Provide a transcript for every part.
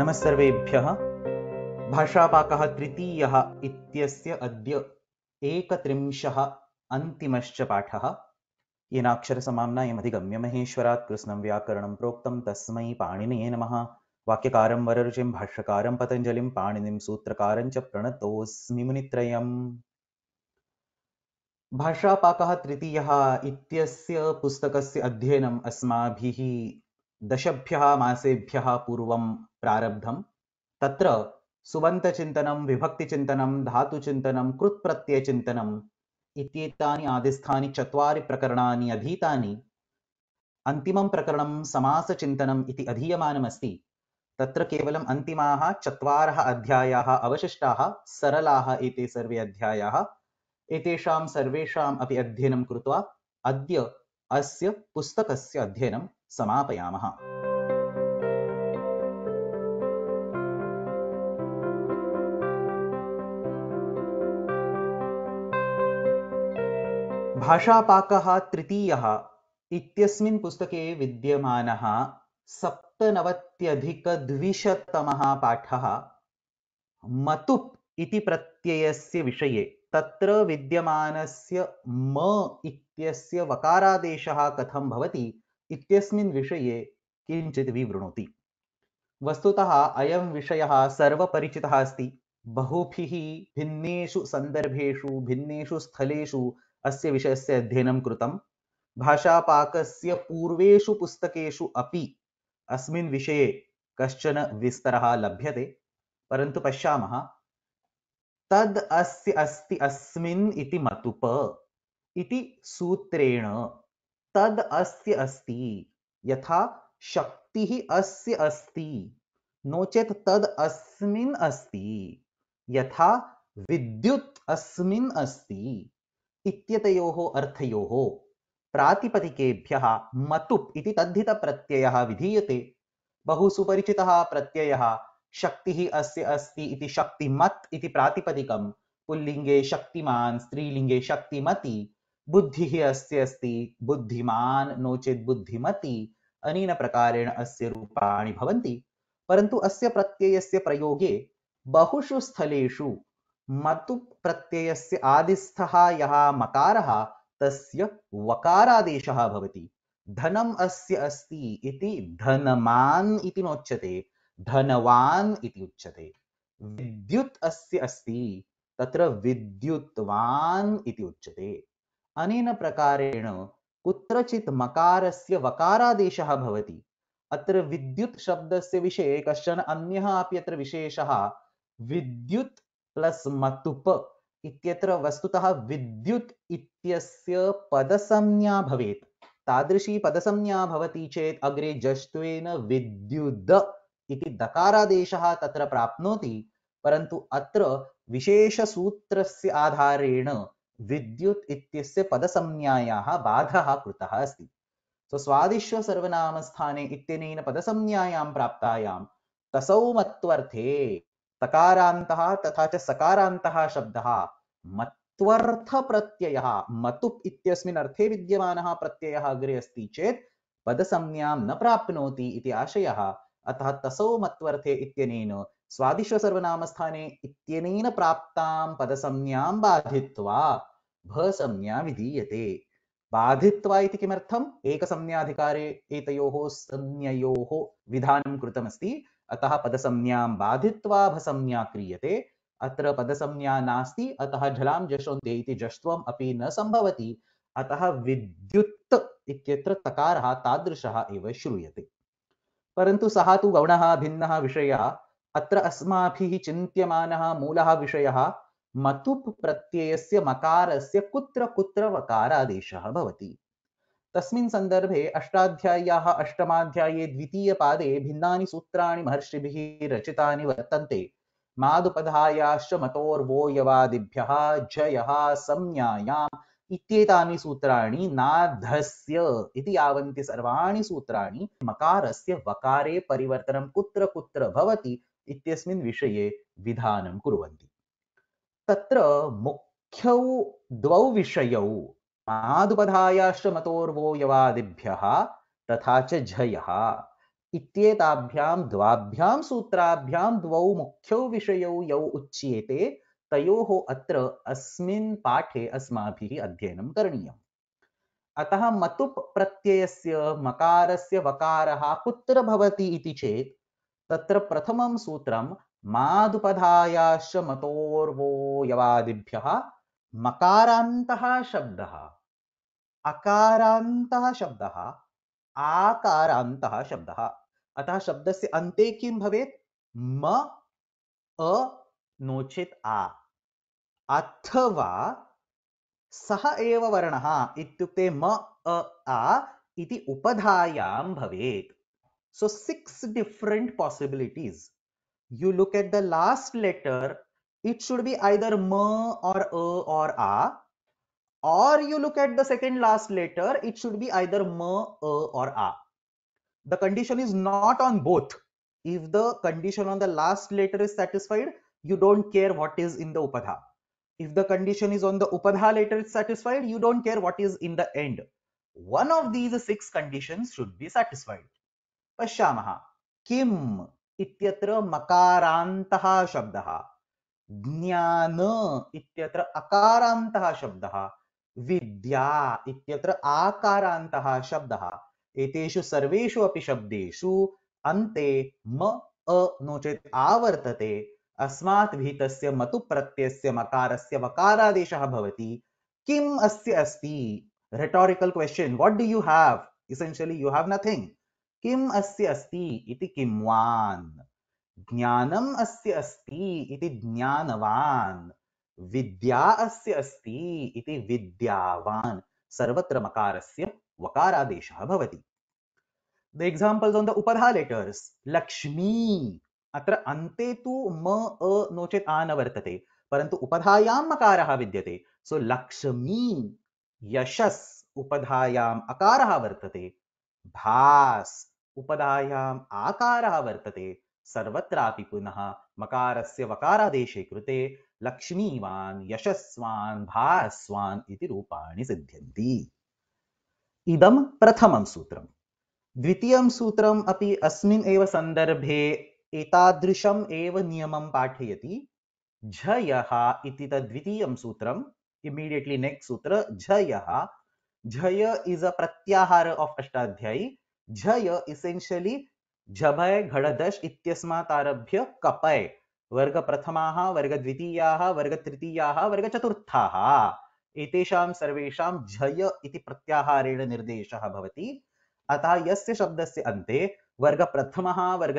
नमस्सर्वेभ्यः भाषापाकः तृतीयः इत्यस्य अद्य एकत्रिंशः अन्तिमश्च पाठः येन अक्षरसमाम्नायमधिगम्य महेश्वरात् कृत्स्नं व्याकरणं प्रोक्तं तस्मै पाणिनये नमः वाक्यकारं वररुचिं भाष्यकारं पतञ्जलिं पाणिनिं सूत्रकारं च प्रणतोऽस्मि मुनित्रयम् भाषापाकः तृतीयः इत्यस्य पुस्तकस्य अध्ययनम् अस्माभिः दशभ्यः मासेभ्यः प्रारब्धम तत्र सुबंत चिंतनम चिंतनम विभक्ति धातु चिंतनम कृत प्रत्यय चिंतनम इत्येतानि आदिस्थानि चत्वारि प्रकरणानि अधीतानि अन्तिमं प्रकरणं समास चिंतनम इति अस्ति तत्र केवलं अन्तिमाः चत्वारः अध्यायाः अवशिष्टाः सरलाः एते सर्वे अध्यायाः एतेषां सर्वेषाम् अपि अध्ययनं कृत्वा अद्य अस्य पुस्तकस्य अध्ययनं समापयामः भाषापाक तृतीय इत्यस्मिन् पुस्तके विद्यमानः सप्तनवत्यधिकद्विशतमः पाठः मतुप् इति प्रत्ययस्य विषये तत्र विद्यमानस्य म इत्यस्य वकारादेशः कथं भवति इत्यस्मिन् विषये किञ्चित् विवृणोति वस्तुतः अयं विषयः सर्वपरिचितः अस्ति बहुभिः भिन्नेषु सन्दर्भेषु भिन्नेषु स्थलेषु अस्य विषयस्य अध्ययनं कृतं भाषापाकस्य पूर्वेषु पुस्तकेषु अपि अस्मिन् विषये कश्चन विस्तरः लभ्यते परन्तु पश्यामः तद् अस्य अस्ति अस्मिन् इति मतुप इति सूत्रेण तद् अस्य अस्ति यथा शक्तिः अस्य अस्ति नो चेत् तद् अस्मिन् अस्ति यथा विद्युत् अस्मिन् अस्ति इत्यतयोः अर्थयोः प्रातिपदिकेभ्यः मतुप् इति तद्धितप्रत्ययः विधीयते बहु सुपरिचितः प्रत्ययः शक्तिः अस्य अस्ति इति शक्तिमत् इति प्रातिपदिकं पुल्लिङ्गे शक्तिमान् स्त्रीलिङ्गे शक्तिमती बुद्धिः अस्य अस्ति बुद्धिमान् नो चेत् बुद्धिमती अनेन प्रकारेण अस्य रूपाणि भवन्ति परन्तु अस्य प्रत्ययस्य प्रयोगे बहुषु स्थलेषु मतु प्रत्यय से आदिस्थ मकारः मकार वकारादेशः धनम धनम् अस्य अस्ति इति धनमान् इति नोच्यते धनवान् इति उच्यते विद्युत् अस्य अस्ति तत्र विद्युत्वान् इति उच्यते अनेन प्रकारेण कुत्रचित् मकारस्य वकारादेशः भवति अत्र विद्युत् शब्दस्य विषये कश्चन अन्यः अपि अत्र विशेषः विद्युत् प्लस मतुप इत्यत्र वस्तुतः विद्युत इत्यस्य पदसंज्ञा भवेत् तादृशी पदसंज्ञा भवति चेत् अग्रे जष्ट्वेन विद्युद इति दकारादेशः तत्र प्राप्नोति परन्तु अत्र विशेषसूत्रस्य आधारेण विद्युत् इत्यस्य पदसंज्ञायाः बाधः कृतः अस्ति सो so, स्वादिश्व सर्वनामस्थाने इत्यनेन पदसंज्ञायां प्राप्तायां तसौ मत्वर्थे तकारात तथा च सकारांत शब्द मत्वर्थ प्रत्यय मतुप इत्यस्मिन् अर्थे विद्यमानः अग्रे अस्त चेत् पदसंज्ञां न प्राप्नोति इति अतः तसौ मत्वर्थे इत्यनेन स्वादिश्व सर्वनामस्थाने इत्यनेन प्राप्तां पदसंज्ञां बाधित्वा भसंज्ञा विधीयते बाधित्वा इति किमर्थम् एकसंज्ञाधिकारे एतयोः संज्ञयोः विधानं कृतमस्ति अतः पदसंज्ञां बाधित्वा भसंज्ञा क्रियते अत्र पदसंज्ञा नास्ति अतः झलां जशोन्दे इति जष्ट्वम् अपि न सम्भवति अतः विद्युत् इत्यत्र तकारः तादृशः एव श्रूयते परन्तु सः तु गौणः भिन्नः विषयः अत्र अस्माभिः चिन्त्यमानः मूलः विषयः मतुप् प्रत्ययस्य मकारस्य कुत्र कुत्र वकारादेशः भवति तस्मिन् सन्दर्भे अष्टाध्याय्याः अष्टमाध्याये द्वितीयपादे भिन्नानि सूत्राणि महर्षिभिः रचितानि वर्तन्ते मादुपधायाश्च मतोर्वोयवादिभ्यः जयः संज्ञायाम् इत्येतानि सूत्राणि नाधस्य इति यावन्ति सर्वाणि सूत्राणि मकारस्य वकारे परिवर्तनं कुत्र कुत्र भवति इत्यस्मिन् विषये विधानं कुर्वन्ति तत्र मुख्यौ द्वौ विषयौ आदुपधायाश्च यवादिभ्यः तथा च झयः इत्येताभ्यां द्वाभ्यां सूत्राभ्यां द्वौ मुख्यौ विषयौ यौ उच्येते तयोः अत्र अस्मिन् पाठे अस्माभिः अध्ययनं करणीयम् अतः मतुप् प्रत्ययस्य मकारस्य वकारः कुत्र भवति इति चेत् तत्र प्रथमं सूत्रं मादुपधायाश्च मतोर्वो यवादिभ्यः मकारान्तः शब्दः अकारान्तः शब्द आकारात शब्द अतः शब्द से अंते कि भवे म अ नो आ अथवा सह एव वर्ण इत्युक्ते म अ आ इति उपधायां भवेत् so six different possibilities you look at the last letter it should be either म और अ और आ or you look at the second last letter it should be either ma a or a the condition is not on both if the condition on the last letter is satisfied you don't care what is in the upadha if the condition is on the upadha letter is satisfied you don't care what is in the end one of these six conditions should be satisfied pashyamaha kim इत्यत्र मकारान्तः शब्दः ज्ञान इत्यत्र अकारान्तः शब्दः विद्या इत्यत्र शब्द एतेषु सर्वेषु अपि शब्देषु अन्ते म अ नो चेत् आवर्तते अस्मात् भीतस्य मतु प्रत्ययस्य मकारस्य वकारादेशः भवति किम् अस्य अस्ति rhetorical question what do you have essentially you have nothing किम् अस्य अस्ति इति किम्वान् ज्ञानम् अस्य अस्ति इति ज्ञानवान् विद्या अस्ति इति विद्यावान सर्वत्र मकारस्य वकारादेशः भवति द एग्जांपल्स ऑन द उपधा लेटर्स लक्ष्मी अत्र अन्ते तु म अ नो आ न वर्तते परन्तु उपधायां मकारः विद्यते सो लक्ष्मी यशस उपधायां अकारः वर्तते भास उपधायां आकारः वर्तते सर्वत्रापि पुनः मकारस्य वकारादेशे कृते लक्ष्मीवान यशस्वान भास्वान इति रूपाणि सिद्ध्यन्ति इदं प्रथमं सूत्रं द्वितीयं सूत्रम् अपि अस्मिन् एव सन्दर्भे एतादृशम् एव नियमं पाठयति झयः इति तद्वितीयं सूत्रम् इमीडियट्लि नेक्स्ट् सूत्र झयः झय इज अ प्रत्याहार ऑफ अष्टाध्यायी झय इसेंशियली झभय घडदश इत्यस्मात् आरभ्य कपय वर्ग वर्गप्रथमाः वर्ग द्वितीया वर्गचतुर्थाः एतेषां सर्वेषां झय इति प्रत्याहारेण निर्देशः भवति अतः यस्य शब्दस्य अन्ते वर्गप्रथमः वर्ग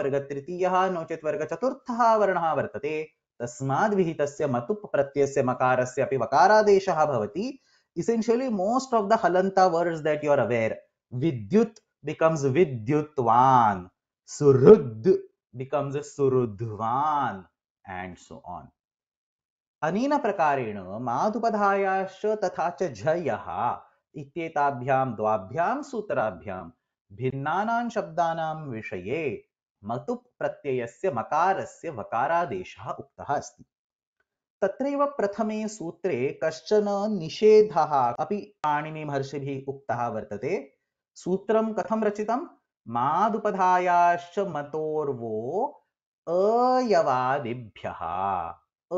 वर्गतृतीयः नो चेत् वर्गचतुर्थः वर्णः वर्तते तस्माद् विहितस्य मतुप् प्रत्ययस्य मकारस्य अपि वकारादेशः भवति essentially most of the halanta words that you are aware vidyut becomes vidyutvan surud becomes a surudhvan and so on. अनेन प्रकारेण माधुपधायाश्च तथा च झयः इत्येताभ्यां द्वाभ्यां सूत्राभ्यां भिन्नानां शब्दानां विषये मतुप् प्रत्ययस्य मकारस्य वकारादेशः उक्तः अस्ति तत्रैव प्रथमे सूत्रे कश्चन निषेधः अपि पाणिनिमहर्षिभिः उक्तः वर्तते सूत्रं कथं रचितं मादुपधायाश्च मतोर्वो अयवादिभ्यः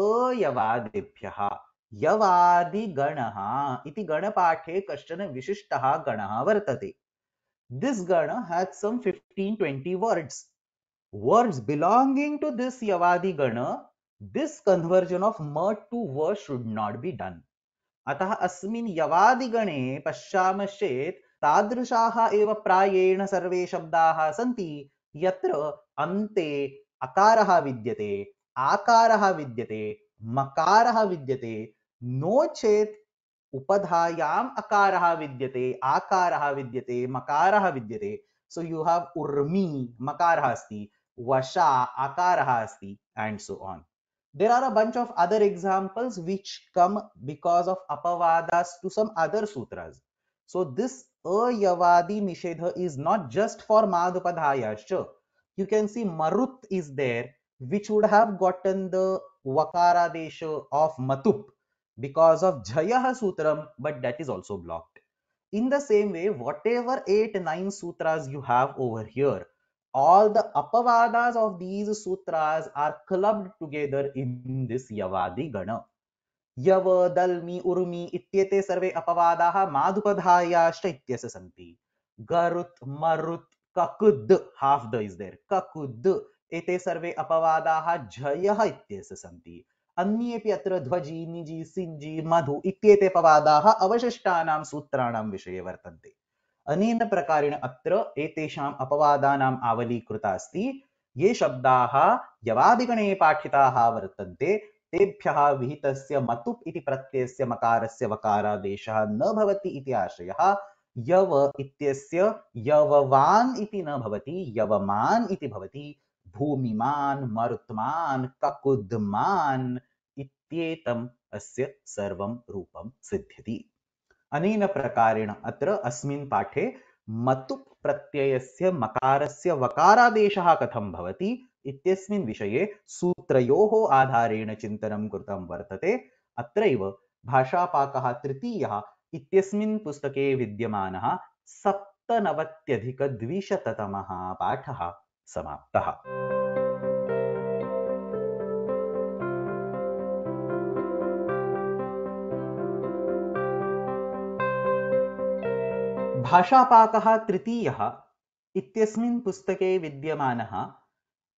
अयवादिभ्यः यवादिगणः इति गणपाठे कश्चन विशिष्टः गणः वर्तते दिस् गण has some fifteen words words words to to this यवादिगण दिस् कन्वर्जन् आफ् म टू व शुड नॉट बी डन अतः अस्मिन् यवादिगणे पश्यामश्चेत् तादृशाः एव प्रायेण सर्वे शब्दाः सन्ति यत्र अन्ते अकारः विद्यते आकारः विद्यते मकारः विद्यते नो चेत् उपधायाम् अकारः विद्यते आकारः विद्यते मकारः विद्यते सो यु हाव् उर्मी मकारः अस्ति वशा आकारः अस्ति and so on there are a bunch of other examples which come because of apavadas to some other sutras so this ayavadi nishedha is not just for madhupadhayascha. You can see marut is there, which would have gotten the vakara desha of matup because of jayaha sutram, but that is also blocked. In the same way, whatever eight, nine sutras you have over here, all the apavadas of these sutras are clubbed together in this Yavadi Gana. यव दल्मि उर्मि इत्येते सर्वे अपवादाः मादुपधायाश्च इत्यस्य सन्ति गरुत् मरुत् ककुद् हाफ् द इस् देर् ककुद् एते सर्वे अपवादाः झयः इत्यस्य सन्ति अन्येपि अत्र ध्वजि निजि सिञ्जि मधु इत्येते अपवादाः अवशिष्टानां सूत्राणां विषये वर्तन्ते अनेन प्रकारेण अत्र एतेषाम् अपवादानाम् आवली कृता अस्ति ये शब्दाः यवादिगणे पाठिताः वर्तन्ते तेभ्य विहित मतुप इति प्रत्ययस्य मकारस्य वकारादेशः न भवति इति यव इत्यस्य यववान् इति न भवति यवमान् इति भवति भूमिमान् मरुत्मान् ककुद्मान् इत्येतम् अस्य सर्वं रूपं सिद्ध्यति अनेन प्रकारेण अत्र अस्मिन् पाठे मतुप् प्रत्ययस्य मकारस्य वकारादेशः कथं भवति इत्यस्मिन् विषये सूत्रयोः आधारेण चिन्तनं कृतं वर्तते अत्रैव भाषापाकः तृतीयः इत्यस्मिन् पुस्तके विद्यमानः सप्तनवत्यधिकद्विशततमः पाठः समाप्तः भाषापाकः तृतीयः इत्यस्मिन् पुस्तके विद्यमानः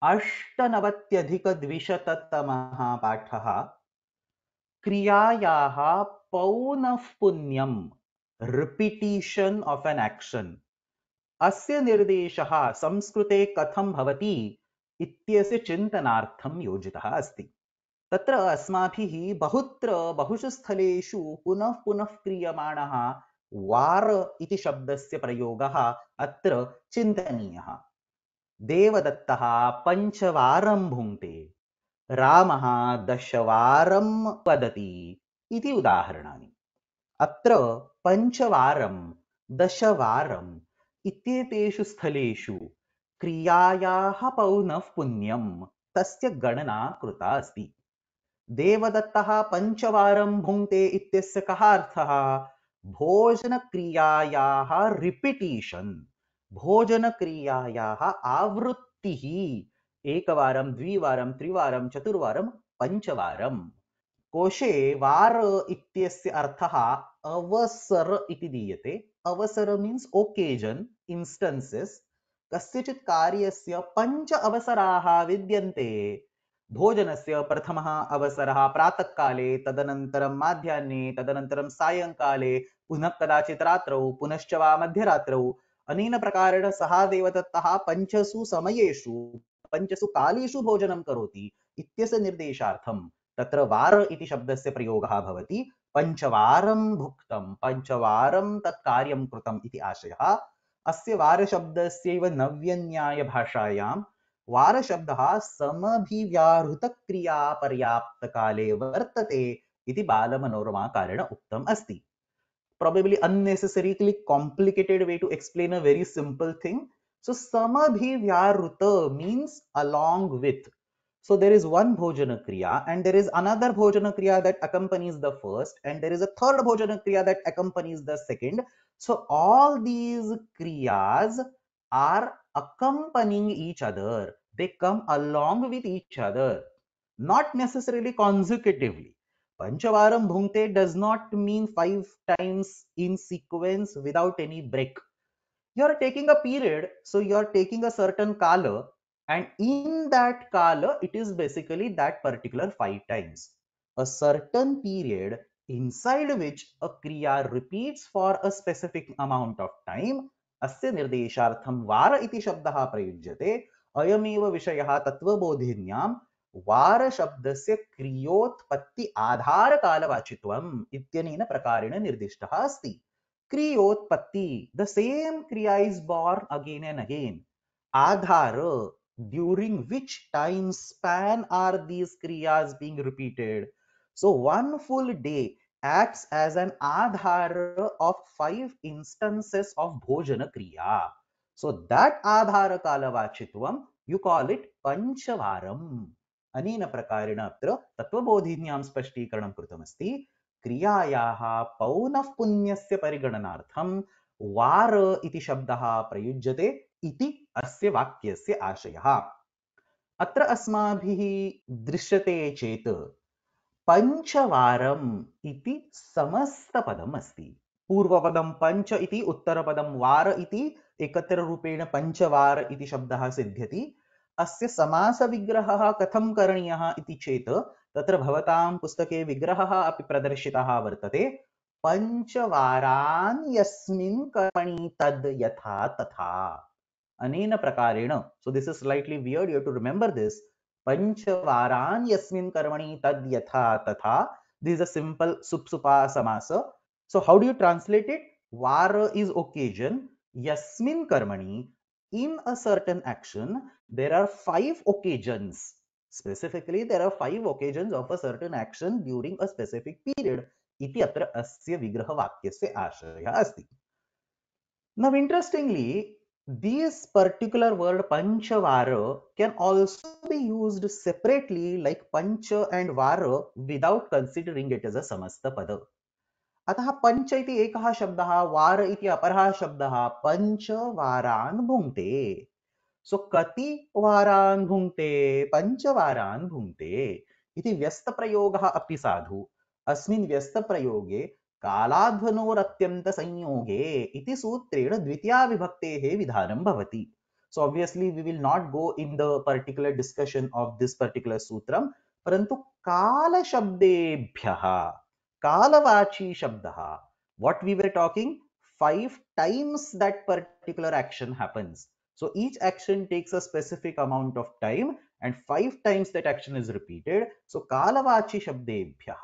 अष्टनवत्यधिकद्विशततम पाठः क्रियायाः पौनःपुन्यं रिपिटीशन् आफ् एन् आक्षन् अस्य निर्देशः संस्कृते कथं भवति इत्यस्य चिन्तनार्थं योजितः अस्ति तत्र अस्माभिः बहुत्र बहुषु स्थलेषु पुनः पुनः क्रियमाणः वार इति शब्दस्य प्रयोगः अत्र चिन्तनीयः देवदत्तः पञ्चवारं भुङ्क्ते रामः दशवारं वदति इति उदाहरणानि अत्र पञ्चवारं दशवारम् इत्येतेषु स्थलेषु क्रियायाः पुण्यं तस्य गणना कृता अस्ति देवदत्तः पञ्चवारं भुङ्क्ते इत्यस्य कः अर्थः भोजनक्रियायाः रिपिटीशन् भोजन भोजनक्रियायाः आवृत्तिः एकवारं द्विवार त्रिवार चतुर्वार पंचवार कोशे वार इत्यस्य अर्थः अवसर इति दीयते अवसर मीन्स् ओकेजन् इन्स्टन्सेस् कस्यचित् कार्यस्य पञ्च अवसराः विद्यन्ते भोजनस्य प्रथमः अवसरः प्रातःकाले तदनन्तरं माध्याह्ने तदनन्तरं सायङ्काले पुनः कदाचित् रात्रौ पुनश्च वा मध्यरात्रौ अनेन प्रकारेण सः देवदत्तः पञ्चसु समयेषु पञ्चसु कालेषु भोजनं करोति इत्यस्य निर्देशार्थं तत्र वार इति शब्दस्य प्रयोगः भवति पञ्चवारं भुक्तं पञ्चवारं तत् कार्यं कृतम् इति आशयः अस्य वारशब्दस्यैव नव्यन्यायभाषायां वारशब्दः समभिव्याहृतक्रियापर्याप्तकाले वर्तते इति बालमनोरमाकारेण उक्तम् अस्ति probably unnecessarily complicated way to explain a very simple thing. So samabhivyar means along with. So there is one bhojana kriya and there is another bhojana kriya that accompanies the first and there is a third bhojana kriya that accompanies the second. So all these kriyas are accompanying each other. They come along with each other, not necessarily consecutively. Panchavaram Bhungte does not mean five times in sequence without any break. You're taking a period, so you're taking a certain kala, and in that kala, it is basically that particular five times. A certain period inside which a Kriya repeats for a specific amount of time. अस्य निर्देशार्थं वार इति शब्दः प्रयुज्यते अयमेव विषयः तत्त्वबोधिन्यां वार शब्द से क्रियोत्पत्ति आधार कालवाचित्वन प्रकार निर्दिष्ट अस्त क्रियोत्पत्ति द सेम क्रिया is born again and again आधार during which time span are these क्रियाज repeated so one full day act as an आधार ऑफ फाइव इंस्टेंसेस ऑफ भोजन क्रिया सो दट आधार कालवाचित्व यू कॉल इट पंचवारम अनेन प्रकारेण अत्र तत्त्वबोधिन्यां स्पष्टीकरणं कृतमस्ति क्रियायाः पौनः पुण्यस्य परिगणनार्थं वार इति शब्दः प्रयुज्यते इति अस्य वाक्यस्य आशयः अत्र अस्माभिः दृश्यते चेत् पञ्चवारम् इति समस्तपदम् अस्ति पूर्वपदं पञ्च इति उत्तरपदं वार इति एकत्र पञ्चवार इति शब्दः सिद्ध्यति अस्य समासविग्रहः कथं करणीयः इति चेत् तत्र भवतां पुस्तके विग्रहः अपि प्रदर्शितः वर्तते पञ्चवारान् यस्मिन् कर्मणि तद् यथा तथा अनेन प्रकारेण so this is slightly weird you to remember this पञ्चवारान् यस्मिन् कर्मणि तद् यथा तथा दिस् अ सिम्पल् सुप्सुपा समास सो how do you ट्रान्स्लेटेड् war is ओकेजन् यस्मिन् कर्मणि in a certain action, there are five occasions. Specifically, there are five occasions of a certain action during a specific period. Iti atra asya vigraha vakyasya ashaya asti. Now, interestingly, these particular word panchavara can also be used separately like pancha and vara without considering it as a samasta pada. अतः पंच इति एकः शब्दः वार इति अपरः शब्दः पञ्चवारान् भुङ्क्ते सो कति वारान् भुङ्क्ते पञ्चवारान् भुङ्क्ते इति व्यस्तप्रयोगः अपि साधु अस्मिन् व्यस्तप्रयोगे कालाध्वनोरत्यन्तसंयोगे इति सूत्रेण द्वितीयाविभक्तेः विधानं भवति so obviously we will not go in the particular discussion of this particular सूत्रम परंतु काल शब्देभ्यः कालवाची शब्द what we were talking five times that particular action happens so each action takes a specific amount of time and five times that action is repeated so कालवाची शब्देभ्य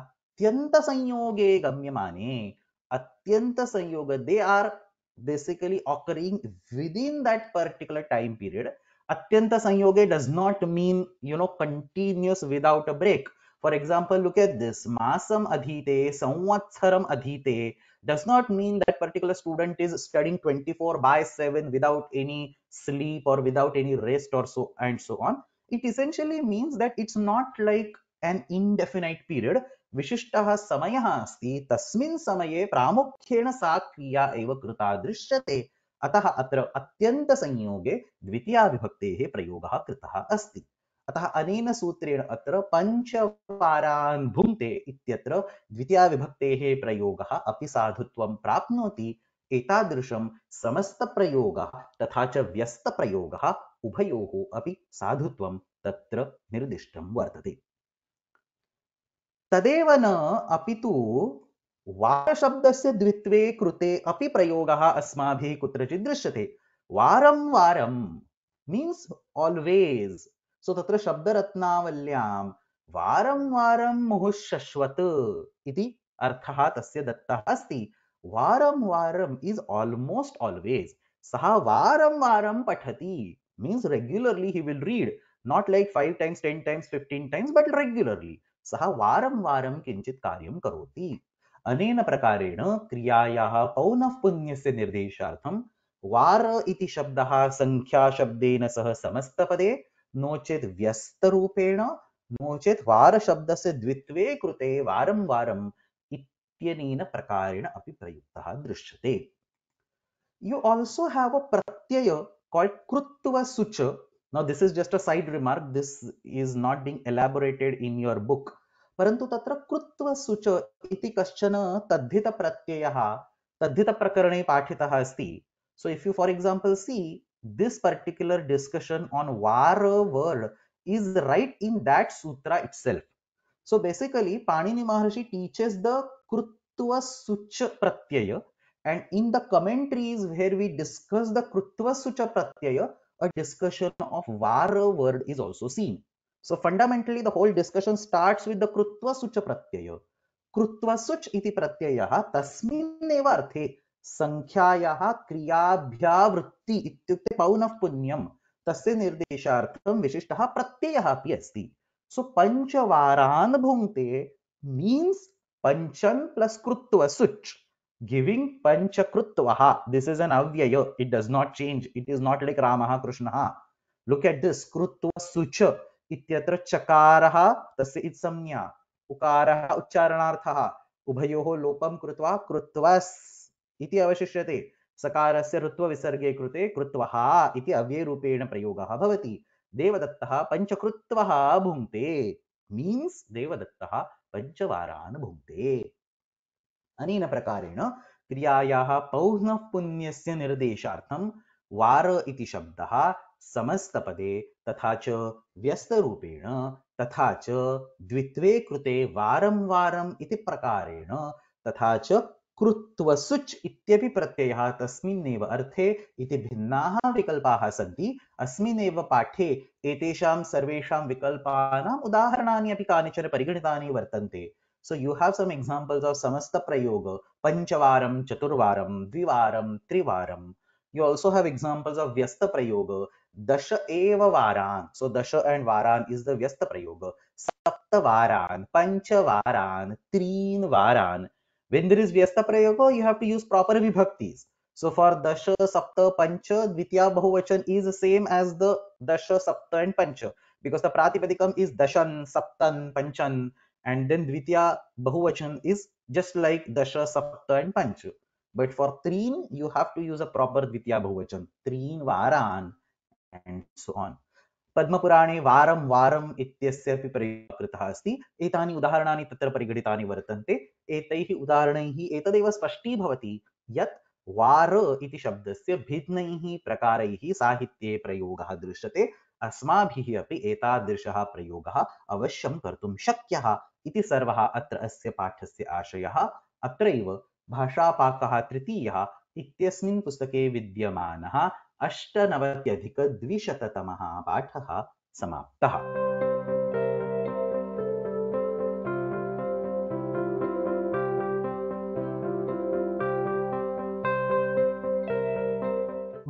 अत्यंत संयोगे गम्यमाने अत्यंत संयोग they are basically occurring within that particular time period अत्यंत संयोगे does not mean you know continuous without a break For example, look at this. Masam adhite, samvatsaram adhite does not mean that particular student is studying 24 by 7 without any sleep or without any rest or so and so on. It essentially means that it's not like an indefinite period. विशिष्टः समयः अस्ति तस्मिन् समये प्रामुख्येण सा क्रिया एव ataha दृश्यते atyanta sanyoge dvitiya द्वितीयाविभक्तेः prayogaha कृतः asti. अतः अनेन सूत्रेण अत्र पञ्चवारान् भुङ्क्ते इत्यत्र द्वितीयाविभक्तेः प्रयोगः अपि साधुत्वं प्राप्नोति एतादृशं समस्तप्रयोगः तथा च व्यस्तप्रयोगः उभयोः अपि साधुत्वं तत्र निर्दिष्टं वर्तते तदेव न अपि तु वारशब्दस्य द्वित्वे कृते अपि प्रयोगः अस्माभिः कुत्रचित् दृश्यते वारं वारं मीन्स् ऑलवेज सो तत्र शब्दरत्नावल्यां वारं वारं मुहुशश्वत् इति अर्थः तस्य दत्तः अस्ति वारं वारं इज ऑलमोस्ट ऑलवेज सः वारं वारं पठति means regularly he will read not like five times ten times fifteen times but regularly सः वारं वारं किञ्चित् कार्यं करोति अनेन प्रकारेण क्रियायाः पौनःपुण्यस्य निर्देशार्थं वार इति शब्दः संख्या शब्देन सह समस्तपदे नो चेत् व्यस्तरूपेण वार शब्द से द्वित्वे कृते वारं वारं इत्यनेन प्रकारेण अपि प्रयुक्तः दृश्यते यू also have अ प्रत्यय called कृत्व such now this is just a side remark this is not being elaborated in your book परंतु तत्र कृत्व सुच इति कश्चन तद्धित प्रत्ययः तद्धित प्रकरणे पाठितः अस्ति so if you for example see this particular discussion on Vara word is right in that sutra itself. So basically, Panini Maharshi teaches the Krutva Sucha Pratyaya and in the commentaries where we discuss the Krutva Sucha Pratyaya, a discussion of Vara word is also seen. So fundamentally, the whole discussion starts with the Krutva Sucha Pratyaya. Krutva Such iti Pratyayaha tasmin nevarthe. संख्यायाः क्रियाभ्यावृत्ति इत्युक्ते पौनः पुण्यं तस्य निर्देशार्थं विशिष्टः प्रत्ययः अपि अस्ति सो पञ्चवारान् भुङ्क्ते मीन्स् पञ्चन् प्लस् कृत्व सुच् गिविङ्ग् पञ्चकृत्वः दिस् इस् एन् अव्यय it does not change it is not like रामः कृष्णः लुक् एट् दिस् कृत्व सुच इत्यत्र चकारः तस्य इत्संज्ञा उकारः उच्चारणार्थः उभयोः लोपं कृत्वा कृत्वस् इति अवशिष्यते सकारस्य ऋत्वविसर्गे कृते कृत्वः इति अव्ययरूपेण प्रयोगः भवति देवदत्तः पञ्चकृत्वः भुङ्क्ते मीन्स् देवदत्तः पञ्चवारान् भुङ्क्ते अनेन प्रकारेण क्रियायाः पौनः निर्देशार्थं वार इति शब्दः समस्तपदे तथा च व्यस्तरूपेण तथा च द्वित्वे कृते वारं वारम् इति प्रकारेण तथा च कृत्वसुच् इत्यपि प्रत्ययः तस्मिन्नेव अर्थे इति भिन्नाः विकल्पाः सन्ति अस्मिन्नेव पाठे एतेषां सर्वेषां विकल्पानाम् उदाहरणानि अपि कानिचन परिगणितानि वर्तन्ते so you have some examples of समस्त प्रयोग पञ्चवारं चतुर्वारं द्विवारं त्रिवारं you also have examples of व्यस्त प्रयोग दश एव वारान् सो दश एंड वारान् इज द व्यस्त प्रयोग सप्तवारान् पञ्चवारान् त्रीन् वारान् When there is Vyasta Prayoga, you have to use proper Vibhaktis. So for Dasha, Sapta, Pancha, Dvitya Bahuvachan is the same as the Dasha, Sapta and Pancha because the Pratipadikam is Dashan, Saptan, Panchan and then Dvitya Bahuvachan is just like Dasha, Sapta and Pancha. But for Treen, you have to use a proper Dvitya Bahuvachan. Treen, Varan and so on. पद्मपुराणे वारं वारम् इत्यस्य अपि प्रयोगः कृतः अस्ति एतानि उदाहरणानि तत्र परिगणितानि वर्तन्ते एतैः उदाहरणैः एतदेव स्पष्टीभवति यत् वार इति शब्दस्य भिन्नैः प्रकारैः साहित्ये प्रयोगः दृश्यते अस्माभिः अपि एतादृशः प्रयोगः अवश्यं कर्तुं शक्यः इति सर्वः अत्र अस्य पाठस्य आशयः अत्रैव भाषापाकः तृतीयः इत्यस्मिन् पुस्तके विद्यमानः अष्टनवत्यधिकद्विशततमः पाठः समाप्तः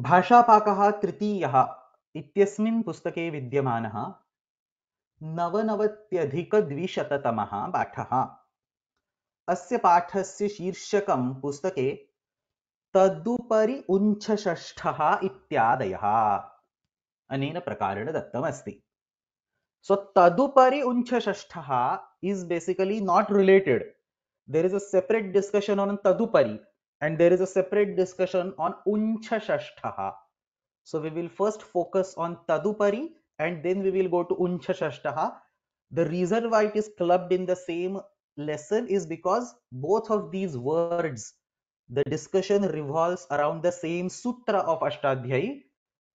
भाषापाकः तृतीयः इत्यस्मिन् पुस्तके विद्यमानः नवनवत्यधिकद्विशततमः पाठः अस्य पाठस्य शीर्षकं पुस्तके तदुपरी उञ्छषष्ठः इत्यादयः अनेन प्रकारेण दत्तमस्ति सो तदुपरि उञ्छषष्ठः is basically not related there is a separate discussion on तदुपरि and there is a separate discussion on उञ्छषष्ठः so we will first focus on तदुपरि and then we will go to उञ्छषष्ठः the reason why is is in in the same lesson is because both of these words the discussion revolves around the same sutra of Ashtadhyayi,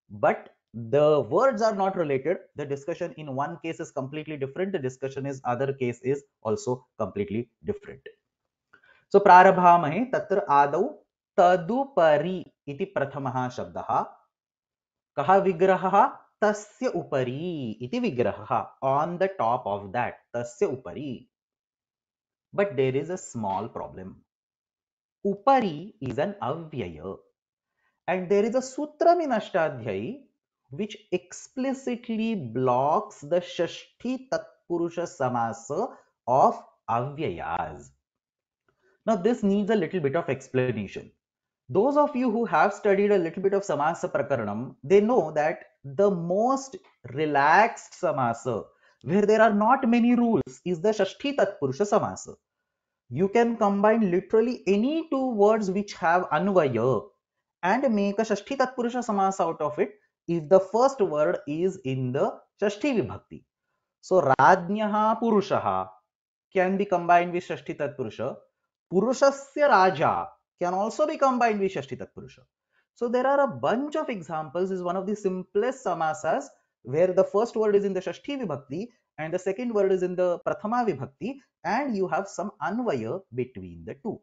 but the words are not related. The discussion in one case is completely different. The discussion in other case is also completely different. So prarabhamahe tatra adau तदुपरि इति प्रथमः शब्दः कः विग्रहः तस्य उपरि इति विग्रहः on the top of that तस्य उपरि but there is a small Upari is an avyaya. And there is a sutra in Ashtadhyayi which explicitly blocks the Shashti Tatpurusha Samasa of avyayas. Now this needs a little bit of explanation. Those of you who have studied a little bit of Samasa Prakaranam, they know that the most relaxed Samasa where there are not many rules is the Shashti Tatpurusha Samasa. You can combine literally any two words which have anuvaya and make a Shashti Tatpurusha Samas out of it if the first word is in the Shashti Vibhakti. So Rajnyaha Purushaha can be combined with Shashti Tatpurusha. Purushasya Raja can also be combined with Shashti Tatpurusha. So there are a bunch of examples. This is one of the simplest samasas where the first word is in the Shashti Vibhakti and the second word is in the Prathama Vibhakti and you have some Anvaya between the two.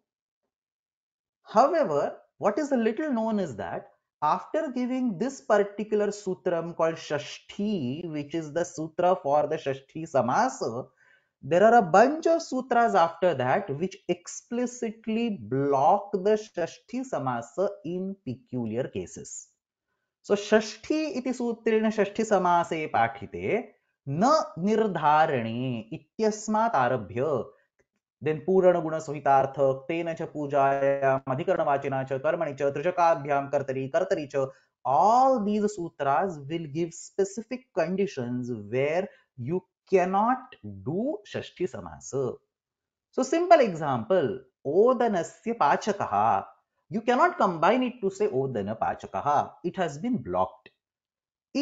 However, what is a little known is that after giving this particular sutram called Shashti, which is the sutra for the Shashti Samasa, there are a bunch of sutras after that which explicitly block the Shashti Samasa in peculiar cases. So Shashti iti sutrena Shashti Samase pathite न निर्धारणे इत्यस्मात् आरभ्य then पूर्ण गुण सहितार्थ तेन च पूजायाम अधिकरण वाचना च कर्मणि च त्रिजकाभ्याम कर्तरी कर्तरी च all these sutras will give specific conditions where you cannot do षष्ठी समास सो सिंपल एग्जांपल ओदनस्य पाचकः you cannot combine it to say ओदन पाचकः it has been blocked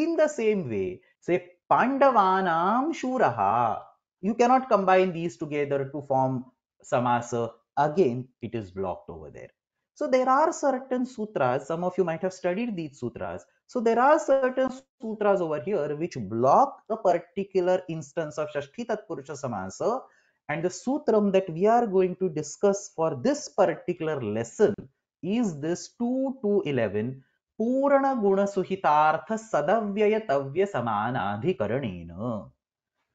in the same way say Pandavanam Shuraha. You cannot combine these together to form Samasa. Again, it is blocked over there. So there are certain sutras, some of you might have studied these sutras. So there are certain sutras over here which block a particular instance of Shashti Tatpurusha Samasa and the sutram that we are going to discuss for this particular lesson is this 2 to 11 पूर्ण गुण सुहितार्थ सदव्यय तव्य समानाधिकरणेन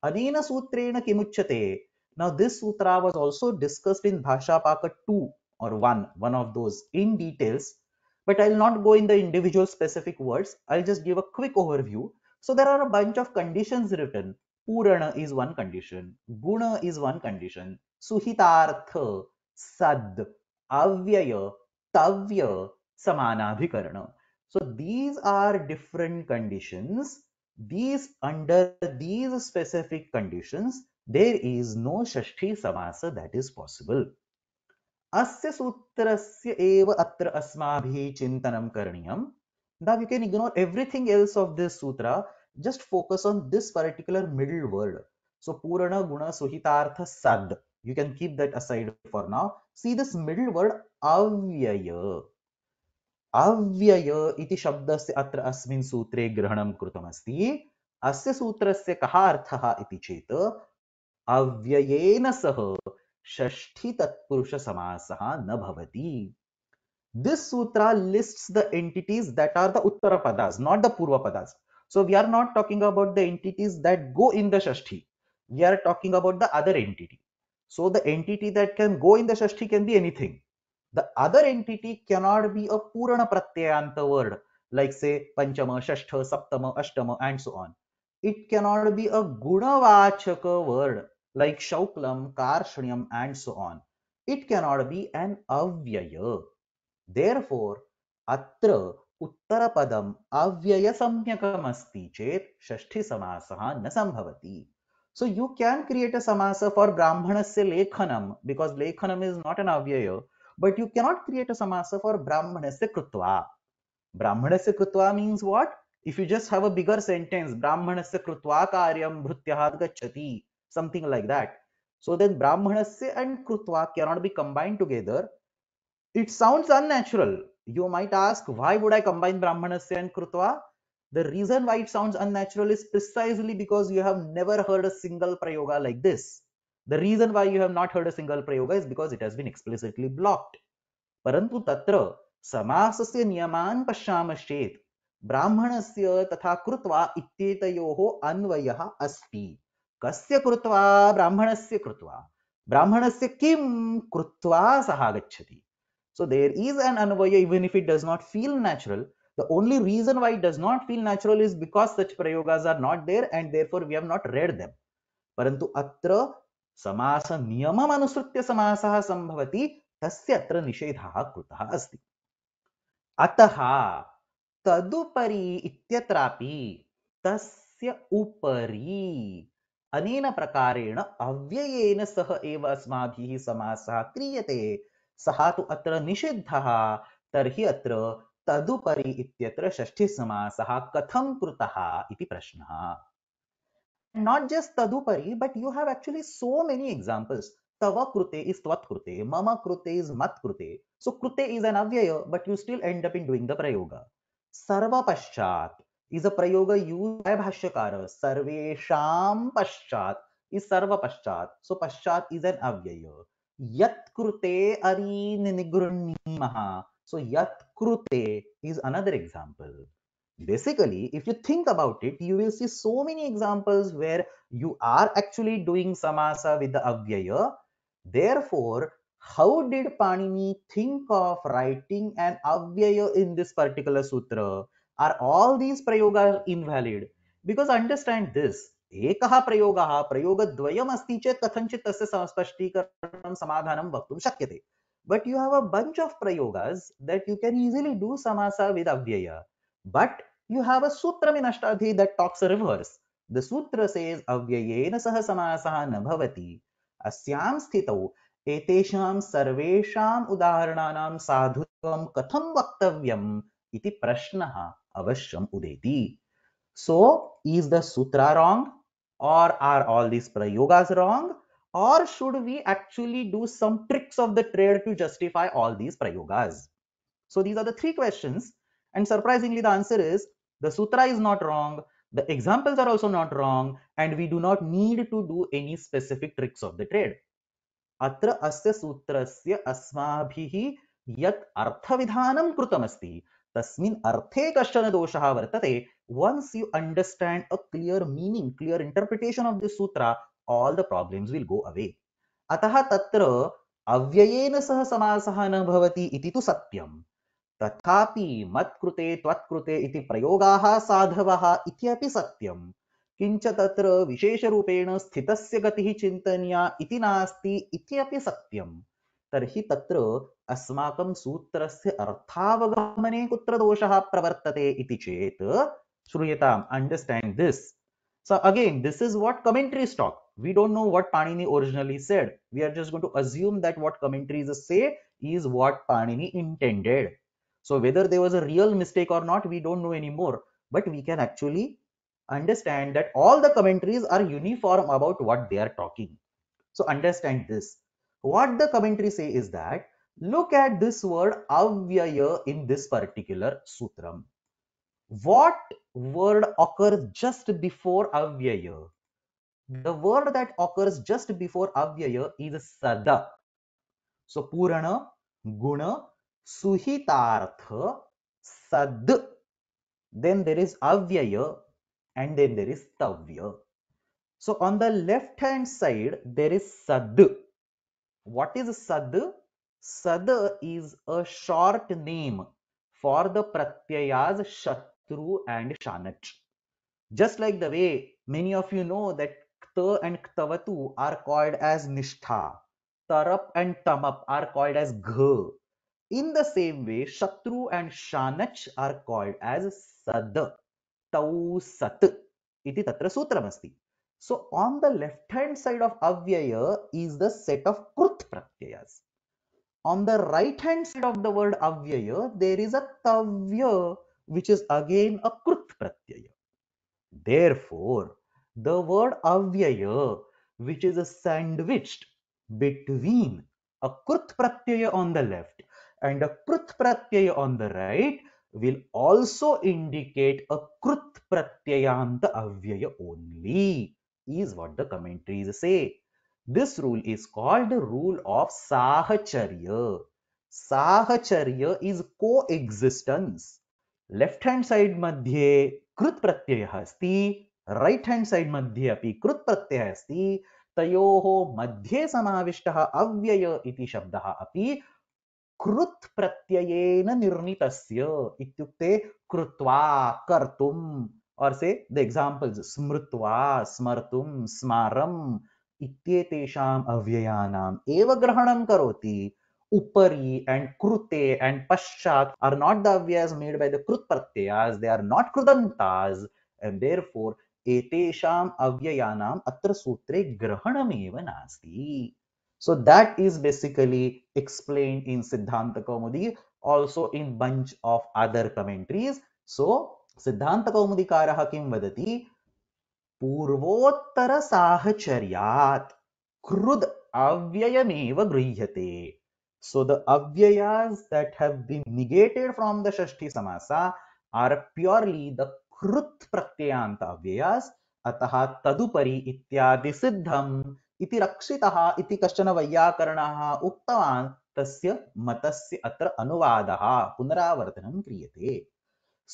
अनेन सूत्रेण किमुच्यते now this sutra was also discussed in भाषापाक 2 or 1 one of those in details but I will not go in the individual specific words I just give a quick overview so there are a bunch of conditions written पूर्ण is one condition गुण is one condition सुहितार्थ सद अव्यय तव्य समानाधिकरण So these are different conditions. These under these specific conditions, there is no Shashti Samasa that is possible. Asya sutrasya eva अत्र asma चिन्तनं करणीयं Now you can ignore everything else of this sutra. Just focus on this particular middle word. So Purana Guna Suhitartha Sad. You can keep that aside for now. See this middle word Avyaya. अव्यय इति शब्द से अत्र अस्मिन् सूत्रे ग्रहणं कृतमस्ति अस्य सूत्रस्य कः अर्थः इति चेत् अव्ययेन सह षष्ठी तत्पुरुष समासः न भवति this sutra lists the entities that are the उत्तर पदास नॉट द पूर्व पदास so we are not talking about the entities that go in the षष्ठी we are talking about the other entity so the entity that can go in the षष्ठी can be anything The other entity cannot be a Purana Pratyayanta word, like say Panchama, Shashtha, Saptama, Ashtama, and so on. It cannot be a Gunavachaka word, like Shauklam, Karshanyam, and so on. It cannot be an Avyaya. Therefore, Atra उत्तरपदम् अव्ययसम्यकमस्ति चेत् षष्ठीसमासः न सम्भवति so you can create a समास for ब्राह्मणस्य लेखनम because लेखनम इज नॉट एन अव्यय but you cannot create a samasa for Brahmanasya Krutva. Brahmanasya Krutva means what? If you just have a bigger sentence, Brahmanasya Krutva karyam bhrutyahad gachati, something like that. So then Brahmanasya and Krutva cannot be combined together. It sounds unnatural. You might ask, why would I combine Brahmanasya and Krutva? The reason why it sounds unnatural is precisely because you have never heard a single prayoga like this. The reason why you have not heard a single prayoga is because it has been explicitly blocked. परंतु तत्र समासस्य नियमान् पश्यामश्चेत् ब्राह्मणस्य तथा कृत्वा इत्येतयोः अन्वयः अस्ति कस्य कृत्वा ब्राह्मणस्य कृत्वा ब्राह्मणस्य किं कृत्वा सः so there is an anvaya even if it does not feel natural the only reason why it does not feel natural is because such prayogas are not there and therefore we have not read them परंतु atra समासनियमम् अनुसृत्य समासः सम्भवति तस्य अत्र निषेधः कृतः अस्ति अतः तदुपरि इत्यत्रापि तस्य उपरि अनेन प्रकारेण अव्ययेन सह एव अस्माभिः समासः क्रियते सः तु अत्र निषिद्धः तर्हि अत्र तदुपरि इत्यत्र षष्ठीसमासः कथं कृतः इति प्रश्नः not just tadupari, but you have actually so many examples. Tava krute is tvat krute, mama krute is mat krute. So krute is an avyaya, but you still end up in doing the prayoga. Sarva paschat is a prayoga used by bhashyakara. Sarvesham paschat is sarva paschat. So paschat is an avyaya. Yat krute arin nigrunnimaha. So yat krute is another example. basically if you think about it you will see so many examples where you are actually doing samasa with the avyaya therefore how did panini think of writing an avyaya in this particular sutra are all these prayoga invalid because understand this एकः प्रयोगः प्रयोगद्वयमस्ति चेत् कथञ्चित् तस्य स्पष्टीकरणं samadhanam vaktum शक्यते But you have a bunch of prayogas that you can easily do samasa with avyaya. But you have a sutra in Ashtadhi that talks reverse. The sutra says avyayena saha samasaha na bhavati. Asyam sthitau etesham sarvesham udaharananam sadhutvam katham vaktavyam iti prashnaha avashyam udeti. So is the sutra wrong or are all these prayogas wrong? Or should we actually do some tricks of the trade to justify all these prayogas? So these are the three questions and surprisingly, the answer is the sutra is not wrong. The examples are also not wrong. And we do not need to do any specific tricks of the trade. Atra asya sutrasya asmabhihi yat arthavidhanam krutamasti. Tasmin arthe kashchana doshaha vartate. Once you understand a clear meaning, clear interpretation of this sutra, all the problems will go away. Ataha tatra avyayena sah samasahana bhavati iti tu satyam. तथापि मत्कृते त्वत्कृते इति प्रयोगाः साधवः इत्यपि सत्यम् किञ्च तत्र विशेषरूपेण स्थितस्य गतिः चिन्तनीया इति नास्ति इत्यपि सत्यम् तर्हि तत्र अस्माकं सूत्रस्य अर्थावगमने कुत्र दोषः प्रवर्तते इति चेत् श्रूयताम् understand this so again this is what commentary stock we don't know what Panini originally said we are just going to assume that what commentary is say is what Panini intended So whether there was a real mistake or not, we don't know anymore, but we can actually understand that all the commentaries are uniform about what they are talking. So understand this. What the commentary say is that look at this word avyaya in this particular sutram. What word occurs just before avyaya? The word that occurs just before avyaya is sada. So purana, guna, suhitartha sad then there is avyaya and then there is tavya so on the left hand side there is sad what is sad sad is a short name for the pratyayas shatru and shanach just like the way many of you know that kta and ktavatu are called as nishtha tarup and tamap are called as gh in the same way, Shatru and Shanach are called as Sad, Tau Sat. Iti tatra sutramasti. So on the left hand side of Avyaya is the set of Krut Pratyayas. On the right hand side of the word Avyaya, there is a Tavya which is again a Krut Pratyaya. Therefore, the word Avyaya which is sandwiched between a Krut Pratyaya on the left and a Prut Pratyaya on the right will also indicate a Krut Pratyayanta Avyaya only, is what the commentaries say. This rule is called the rule of Sahacharya. Sahacharya is coexistence. Left hand side madhye Krut Pratyaya asti, right hand side madhye api Krut Pratyaya asti, तयोः madhye समाविष्टः avyaya iti shabdaha api. कृत् प्रत्ययेन निर्मितस्य इत्युक्ते कृत्वा कर्तुम् और से the examples स्मृत्वा स्मर्तुम स्मारम इत्येतेषाम् अव्ययानाम् एव ग्रहणं करोति उपरि एंड कृते एंड पश्चात् आर नॉट द अव्ययस मेड बाय द कृत् प्रत्ययस दे आर नॉट कृदन्तास एंड देयरफॉर एतेषाम् अव्ययानाम् अत्र सूत्रे ग्रहणमेव नास्ति So that is basically explained in Siddhanta Kaumudi, also in bunch of other commentaries. So Siddhanta Kaumadikaraha kim vadati पूर्वोत्तर साहचर्यात krud avyayameva griyate. So the avyayas that have been negated from the Shashti Samasa are purely the krut pratyanta avyayas. Ataha tadupari ityadi siddham. इति रक्षितः इति कश्चन वैयाकरणः उक्तवान् तस्य मतस्य अत्र अनुवादः पुनरावर्तनं क्रियते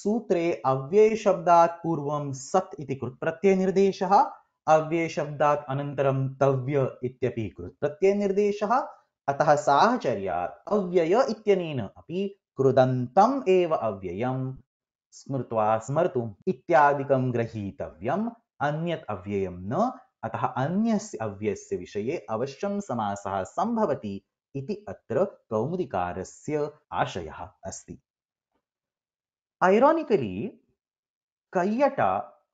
सूत्रे अव्ययशब्दात् पूर्वं सत् इति कृत्प्रत्ययनिर्देशः अव्ययशब्दात् अनन्तरं तव्य इत्यपि कृत्प्रत्ययनिर्देशः अतः साहचर्यात् अव्यय इत्यनेन अपि कृदन्तम् एव अव्ययम् स्मृत्वा स्मर्तुम् इत्यादिकं ग्रहीतव्यम् अन्यत् अव्ययं न अतः अन्यस्य अव्ययस्य विषये अवश्य समासः सम्भवति इति अत्र कौमुदीकारस्य आशयः अस्ति ironically Kaiyata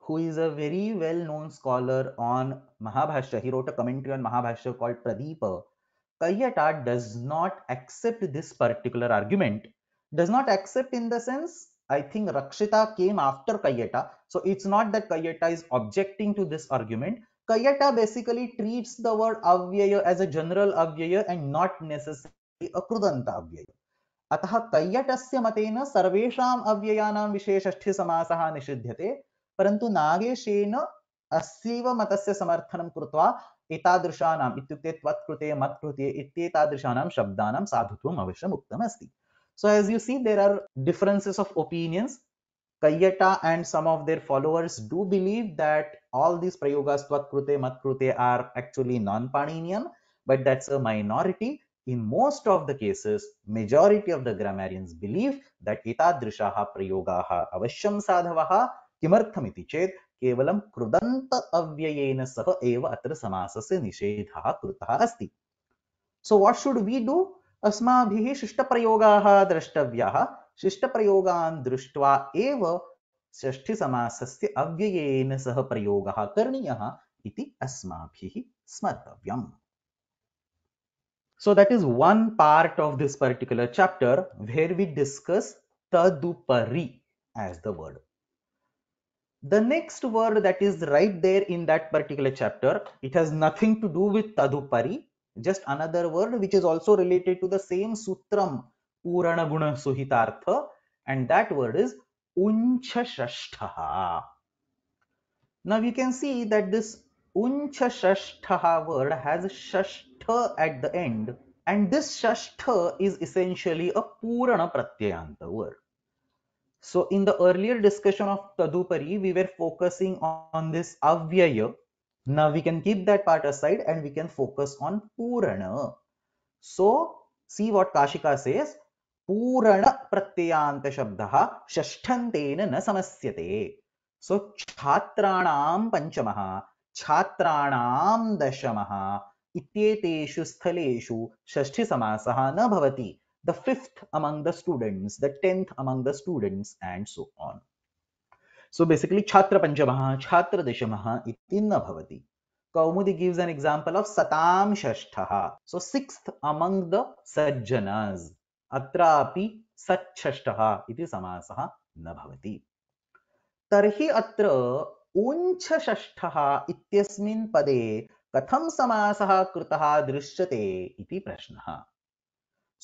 who is a very well known scholar on Mahabhashya he wrote a commentary on Mahabhashya called Pradip Kaiyata does not accept this particular argument does not accept in the sense I think Rakshita came after Kaiyata so it's not that Kaiyata is objecting to this argument Kayata basically treats the word avyaya as a general avyaya and not necessarily a krudanta avyaya. अतः कैयटस्य मतेन सर्वेषाम् अव्ययानां विशेषष्ठी समासः निषिध्यते परन्तु नागेशेन अस्यैव मतस्य समर्थनं कृत्वा एतादृशानाम् इत्युक्ते त्वत्कृते मत्कृते इत्येतादृशानां शब्दानां साधुत्वम् अवश्यम् उक्तमस्ति so as you see there are differences of opinions Kayata and some of their followers do believe that all these prayogas Twatkrute, Matkrute are actually non-Paninian, but that's a minority. In most of the cases, majority of the grammarians believe that itadrishaha prayogaha avashyam sadhavaha kēvalam krudanta avyayena कृदन्त eva सह एव अत्र समासस्य निषेधः So what should we do? Asma bhīhi अस्माभिः prayogaha द्रष्टव्याः शिष्टप्रयोगान् दृष्ट्वा एव षष्ठीसमासस्य अव्ययेन सह प्रयोगः करणीयः इति अस्माभिः स्मर्तव्यम् So that is one part of this particular chapter where we discuss tadupari as the word. The next word that is right there in that particular chapter, it has nothing to do with tadupari, just another word which is also related to the same sutram पूर्ण गुण सुहितार्थ and that word is उंच now you can see that this word has षष्ठ at the end and this षष्ठ is essentially a पूर्ण प्रत्ययांत word so in the earlier discussion of तदुपरी we were focusing on this अव्यय Now we can keep that part aside and we can focus on Purana. So, see what Kashika says. पूरण प्रत्ययांत शब्द षष्ठंतेन न समस्यते सो छात्राणाम पंचम छात्राणाम दशम इत्येतेषु स्थलेषु षष्ठी समासः न भवति the fifth among the students the tenth among the students and so on so basically छात्र पंचम छात्र दशम न Kaumudi gives an example of सताम षष्ठः सो सिक्स्थ अमंग द सज्जनास अत्रापि सच्छष्टः इति समासः न भवति तर्हि अत्र ऊञ्छषष्ठः इत्यस्मिन् पदे कथं समासः कृतः दृश्यते इति प्रश्नः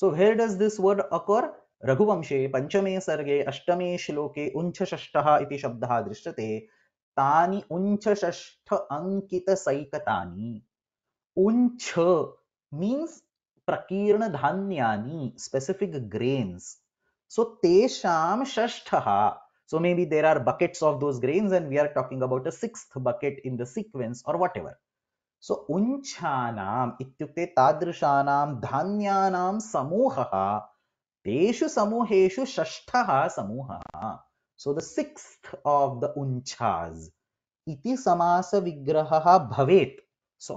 so where does this word occur रघुवंशे पञ्चमे सर्गे अष्टमे श्लोके उञ्छषष्ठः इति शब्दः दृश्यते तानि उञ्छषष्ठ अङ्कितसैकतानि उञ्छ means प्रकीर्ण धान्यानी स्पेसिफिक ग्रेन्स सो तेषां षष्ठः so maybe there are buckets of those grains and we are talking about bucket in the or whatever so उञ्छानाम् इत्युक्ते तादृशानां सो द ऑफ द उञ्छाज् इति so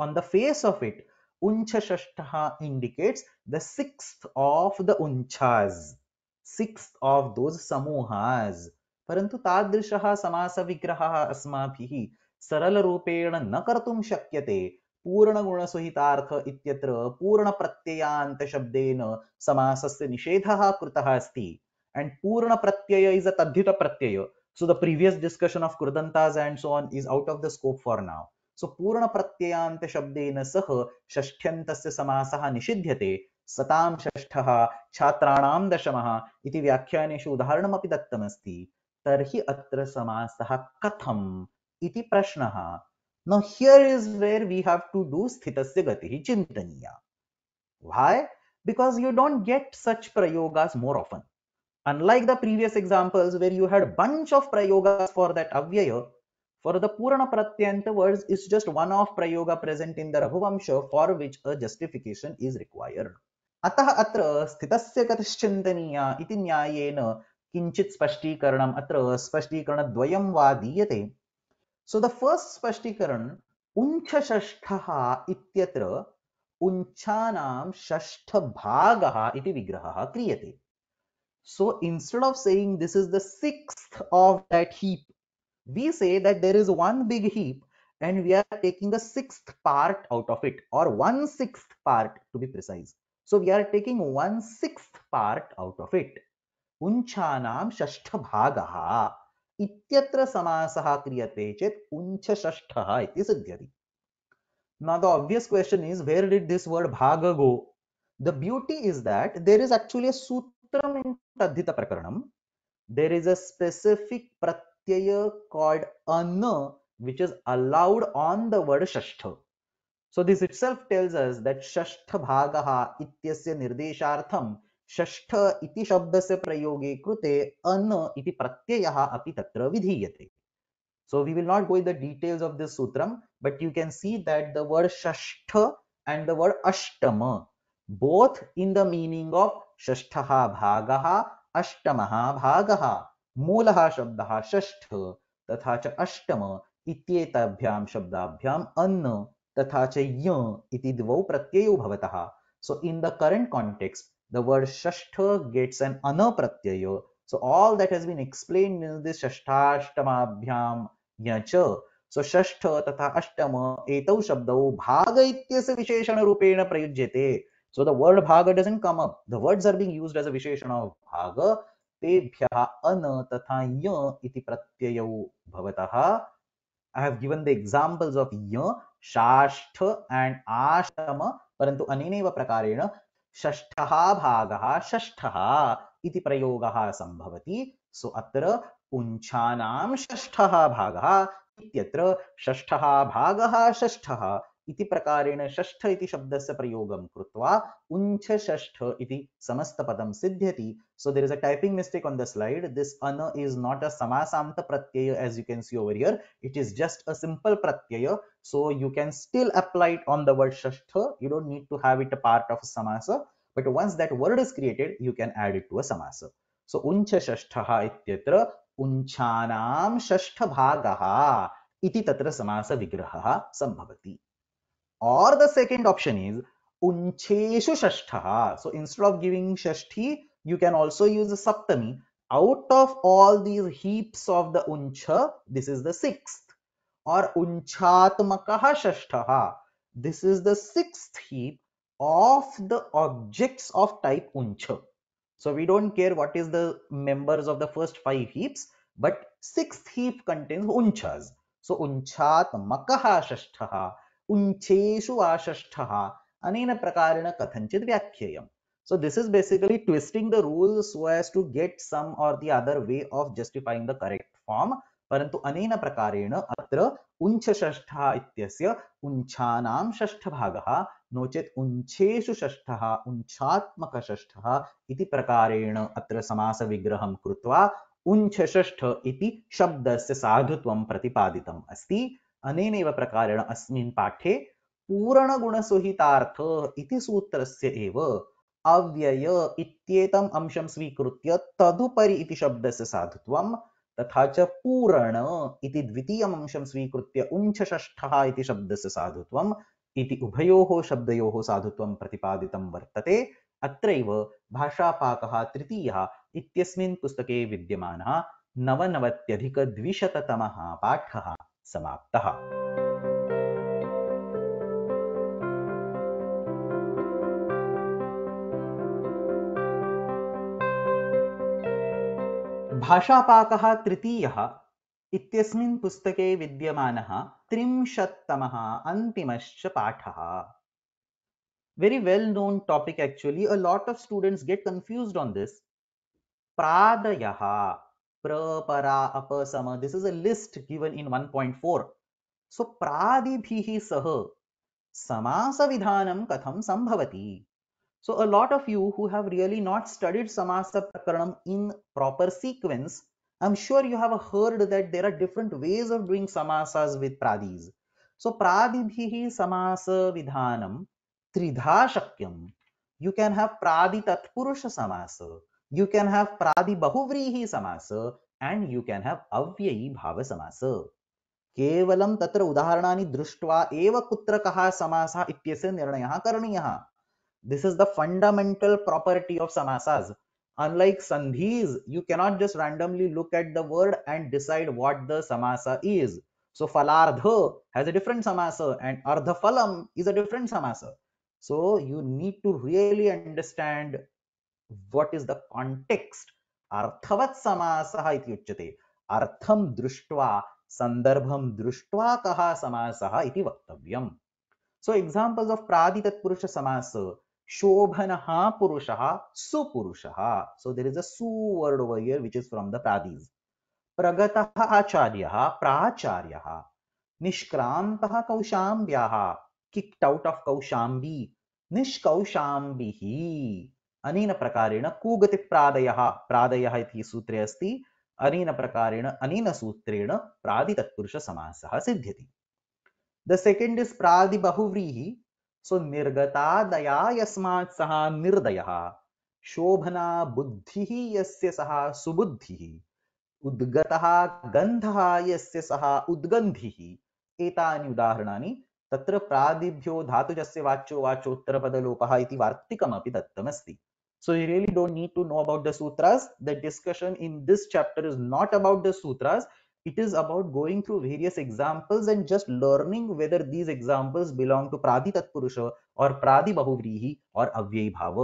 on the face of it Unchashashtaha indicates the sixth of the unchas, sixth of those samuhas. परंतु तादृशः समासविग्रहः अस्माभिः सरलरूपेण न कर्तुं शक्यते पूर्णगुणसुहितार्थ इत्यत्र पूर्णप्रत्ययान्तशब्देन समासस्य निषेधः कृतः अस्ति एण्ड् पूर्णप्रत्यय इस् अ तद्धितप्रत्यय so the previous discussion of कृदन्तास् and so on is out of the scope for now so पूर्ण प्रत्ययांत शब्देन सह षष्ठ्यन्तस्य समासः निषिध्यते सतां षष्ठः छात्राणां दशमः इति व्याख्यानेषु उदाहरणमपि दत्तमस्ति तर्हि no here is where we have to do स्थितस्य गतिः चिन्तनीया why because you don't get such प्रयोगास more often unlike the previous examples where you had bunch of प्रयोग फॉर दैट अव्यय For the Purana Pratyanta words is just one of Prayoga present in the Raghuvamsha for which a justification is required. अतः अत्र स्थितस्य गतश्चिन्तनीया इति न्यायेन किञ्चित् स्पष्टीकरणम् अत्र स्पष्टीकरणद्वयं वा दीयते सो द फस्ट् स्पष्टीकरण उञ्छषष्ठः इत्यत्र उञ्छानां षष्ठभागः इति विग्रहः क्रियते so instead of saying this is the sixth of that heap we say that there is one big heap and we are taking the sixth part out of it or one sixth part to be precise. So we are taking one sixth part out of it. Unchanam shashthabhagaha ityatra samasaha kriyate chet uncha shashthaha iti siddhyati. Now the obvious question is where did this word bhaga go? The beauty is that there is actually a sutram in Tadhita Prakaranam. There is a specific prat pratyaya called ana, which is allowed on the word shashtha. So this itself tells us that shashtha bhagaha ityasya nirdeshartham shashtha iti shabdasya prayoge krute ana iti pratyayaha api tatra vidhiyate. So we will not go in the details of this sutram, but you can see that the word shashtha and the word ashtama, both in the meaning of shashtaha bhagaha, ashtamaha bhagaha. मूल शब्द षष्ठ तथा च अष्टम इत्येताभ्याम शब्दाभ्याम अन्न तथा च य इति द्वौ प्रत्ययौ भवतः so in the current context the word षष्ठ गेट्स एन अन प्रत्यय so all that has been explain in this so षष्ठ तथा अष्टम एक शब्द भाग इत्यस्य विशेषण रूपेण प्रयुज्यते सो द वर्ड भाग doesn't come up the words are being used as a विशेषण भाग तेभ्यः अन तथा य इति प्रत्ययौ भवतः I have given the examples of य षष्ठ एंड आष्टम परंतु अनेनैव प्रकारेण षष्ठः भागः षष्ठः इति प्रयोगः संभवति सो अत्र पुञ्छानां षष्ठः भागः इत्यत्र षष्ठः भागः षष्ठः इति प्रकारेण षष्ठ इति शब्दस्य प्रयोगं कृत्वा उञ्च षष्ठ इति समस्तपदं सिद्ध्यति so there is a typing mistake on the slide this अन इज नॉट अ समासांत प्रत्यय as you can see over here it is just a simple प्रत्यय so you can still apply it on the word षष्ठ you don't need to have it a part of समास but once that word is created you can add it to a समास so उञ्च षष्ठः इत्यत्र उञ्चानां षष्ठभागः इति तत्र समासविग्रहः सम्भवति Or the second option is Uncheshu Shashtha. So instead of giving Shashti, you can also use the Saptami. Out of all these heaps of the Uncha, this is the sixth. Or Unchatmakaha Shashtha. This is the sixth heap of the objects of type Uncha. So we don't care what is the members of the first five heaps, but sixth heap contains Unchas. So Unchatmakaha Shashtha उंचेशु वाषष्ठः अनेन प्रकारेण कथंचित व्याख्येयम् so this is basically twisting the rule so as to get some or the other way of justifying the correct form परंतु अनेन प्रकारेण अत्र उञ्चषष्ठः इत्यस्य उञ्चानां षष्ठभागः नो चेत् उञ्चेषु षष्ठः उञ्चात्मकषष्ठः इति प्रकारेण अत्र समास विग्रहं कृत्वा उञ्चषष्ठ इति शब्दस्य साधुत्वं प्रतिपादितम् अस्ति अनेनैव प्रकारेण अस्मिन् पाठे पूरणगुणसुहितार्थ इति सूत्रस्य एव अव्यय इत्येतम् अंशं स्वीकृत्य तदुपरि इति शब्दस्य साधुत्वं तथा च पूरण इति द्वितीयम् अंशं स्वीकृत्य उञ्चषष्ठः इति शब्दस्य साधुत्वम् इति उभयोः शब्दयोः साधुत्वं प्रतिपादितं वर्तते अत्रैव भाषापाकः तृतीयः इत्यस्मिन् पुस्तके विद्यमानः नवनवत्यधिकद्विशततमः पाठः समाप्तः भाषापाकः तृतीयः इत्यस्मिन् पुस्तके विद्यमानः त्रिंशत्तमः अन्तिमश्च पाठः very well known topic actually a lot of students get confused on this pradayaha pra, para, apasama. This is a list given in 1.4. So, pradibhihi sah samasa vidhanam katham sambhavati. So, a lot of you who have really not studied samasa prakaranam in proper sequence, I'm sure you have heard that there are different ways of doing samasas with pradis. So, pradibhihi samasa vidhanam tridha shakyam. You can have pradi tatpurusha samasa you can have Pradi Bahuvrihi Samasa and you can have Avyayi Bhava Samasa. केवलं तत्र उदाहरणानि दृष्ट्वा एव कुत्र कः समासः इत्यस्य निर्णयः करणीयः This is the fundamental property of samasas. unlike sandhis you cannot just randomly look at the word and decide what the samasa is so falardha has a different samasa and ardha is a different samasa so you need to really understand what is the context अर्थवत् समासः इति उच्यते अर्थं दृष्ट्वा सन्दर्भं दृष्ट्वा कः समासः इति वक्तव्यम् सो एक्साम्पल्स् आफ् प्रादितत्पुरुषसमास शोभनः पुरुषः सुपुरुषः सो देर् इस् अ सु word over which is from the प्रादीस् प्रगतः आचार्यः प्राचार्यः निष्क्रान्तः कौशाम्ब्याः किक्ट् औट् आफ् कौशाम्बी निष्कौशाम्बिः अनेन प्रकारेण कूगतिप्रादयः प्रादयः इति सूत्रे अस्ति अनेन प्रकारेण अनेन सूत्रेण प्रादि तत्पुरुष प्रादितत्पुरुषसमासः सिद्ध्यति द इज प्रादि बहुव्रीहि सो निर्गता दया यस्मात् सः निर्दयः शोभना बुद्धिः यस्य सः सुबुद्धिः उद्गतः गन्धः यस्य सः उद्गन्धिः एतानि उदाहरणानि तत्र प्रादिभ्यो धातु जस्य वाच्यो वाच्यो उत्तर पद लोपः इति वार्तिकम् अपि so you really don't need to know about the sutras the discussion in this chapter is not about the sutras it is about going through various examples and just learning whether these examples belong to प्रादि तत्पुरुष or प्रादि बहुव्रीहि or अव्ययी भाव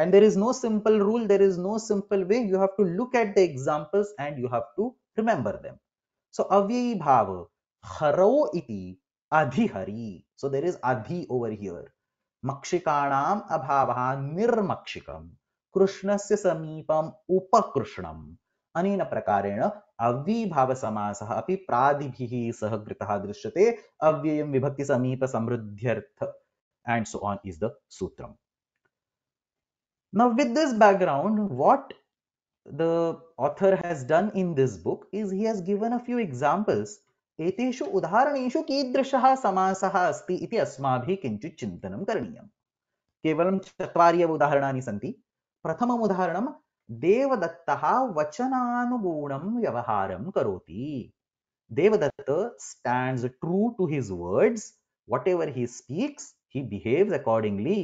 and there is no simple rule there is no simple way you have to look at the examples and you have to remember them so अव्ययी भाव हरो इति adhihari. So there is adhi over here. Makshikanam abhava nirmakshikam. Krishnasya samipam upakrushnam. Anina prakarena avi bhava samasa api pradibhihi sahagritaha drishyate avyayam vibhakti samipa samruddhyartha. And so on is the sutram. Now with this background, what the author has done in this book is he has given a few examples एतेषु उदाहरणेषु कीदृशः समासः अस्ति इति अस्माभिः किञ्चित् चिन्तनं करणीयं केवलं चत्वारि अपि उदाहरणानि सन्ति प्रथमम् उदाहरणं देवदत्तः वचनानुगुणं व्यवहारं करोति Devadatta stands true to his words whatever he speaks he behaves accordingly